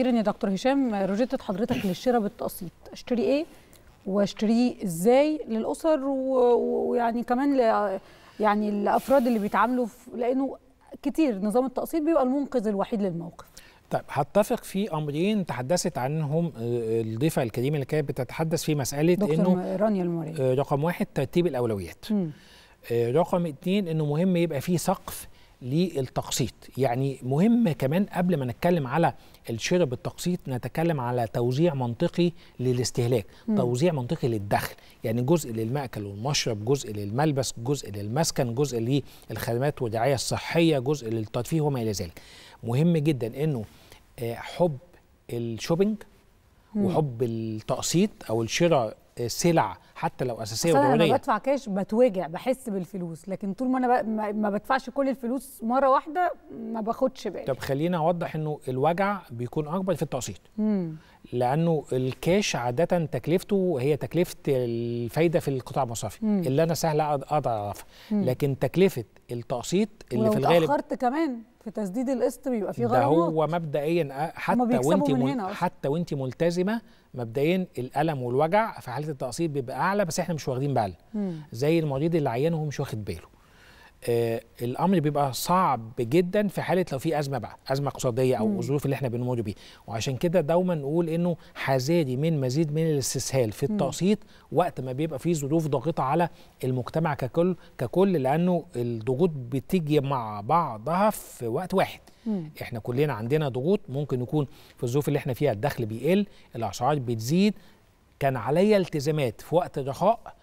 اخيرا يا دكتور هشام روجيتة حضرتك للشراء بالتقسيط اشتري ايه واشتريه ازاي للاسر ويعني كمان ل... يعني الافراد اللي بيتعاملوا في... لانه كتير نظام التقسيط بيبقى المنقذ الوحيد للموقف طيب هتفق في امرين تحدثت عنهم آه، الضيفه الكريمه اللي كانت بتتحدث في مساله انه رانيا آه، رقم واحد ترتيب الاولويات مم. آه، رقم اتنين انه مهم يبقى في سقف للتقسيط يعني مهم كمان قبل ما نتكلم على الشراء بالتقسيط نتكلم على توزيع منطقي للاستهلاك مم. توزيع منطقي للدخل يعني جزء للمأكل والمشرب جزء للملبس جزء للمسكن جزء للخدمات والرعاية الصحية جزء للترفيه وما إلى ذلك مهم جدا أنه آه، حب الشوبينج وحب التقسيط أو الشراء سلع حتى لو اساسيه ودوليه انا بدفع كاش بتوجع بحس بالفلوس لكن طول ما انا ما بدفعش كل الفلوس مره واحده ما باخدش بالي طب خلينا اوضح انه الوجع بيكون اكبر في التقسيط لانه الكاش عاده تكلفته هي تكلفه الفايده في القطاع المصرفي اللي انا سهل اقدر اعرفها لكن تكلفه التقسيط اللي في الغالب اتاخرت كمان في تسديد القسط بيبقى في غرامات ده هو مبدئيا آه، حتى وانت حتى وانت ملتزمه مبدئيا الالم والوجع في حاله التقسيط بيبقى اعلى بس احنا مش واخدين بالنا زي المريض اللي عيان وهو مش واخد باله آه، الامر بيبقى صعب جدا في حاله لو في ازمه بقى ازمه اقتصاديه او الظروف اللي احنا بنمر بيها وعشان كده دوما نقول انه حذاري من مزيد من الاستسهال في التقسيط وقت ما بيبقى في ظروف ضاغطه على المجتمع ككل ككل لانه الضغوط بتيجي مع بعضها في وقت واحد مم. احنا كلنا عندنا ضغوط ممكن يكون في الظروف اللي احنا فيها الدخل بيقل الاسعار بتزيد كان عليا التزامات في وقت رخاء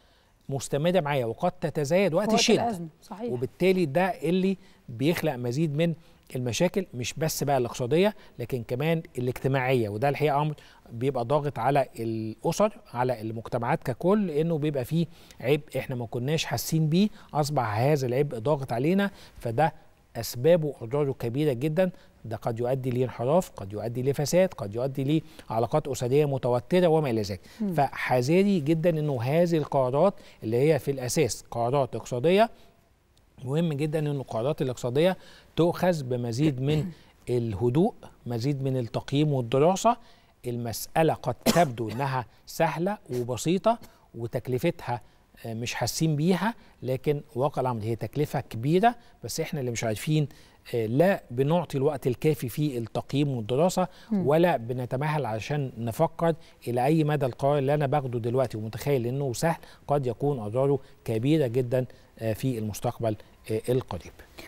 مستمده معايا وقد تتزايد وقت الشده صحيح. وبالتالي ده اللي بيخلق مزيد من المشاكل مش بس بقى الاقتصاديه لكن كمان الاجتماعيه وده الحقيقه امر بيبقى ضاغط على الاسر على المجتمعات ككل انه بيبقى فيه عبء احنا ما كناش حاسين بيه اصبح هذا العبء ضاغط علينا فده أسبابه وأضراره كبيرة جدا ده قد يؤدي لانحراف قد يؤدي لفساد قد يؤدي لعلاقات أسرية متوترة وما إلى ذلك فحذري جدا أنه هذه القرارات اللي هي في الأساس قرارات اقتصادية مهم جدا أن القرارات الاقتصادية تؤخذ بمزيد من الهدوء مزيد من التقييم والدراسة المسألة قد تبدو أنها سهلة وبسيطة وتكلفتها آه، مش حاسين بيها لكن واقع العمل هي تكلفه كبيره بس احنا اللي مش عارفين آه، لا بنعطي الوقت الكافي في التقييم والدراسه ولا بنتمهل عشان نفكر الى اي مدى القرار اللي انا باخده دلوقتي ومتخيل انه سهل قد يكون اضراره كبيره جدا آه، في المستقبل القريب.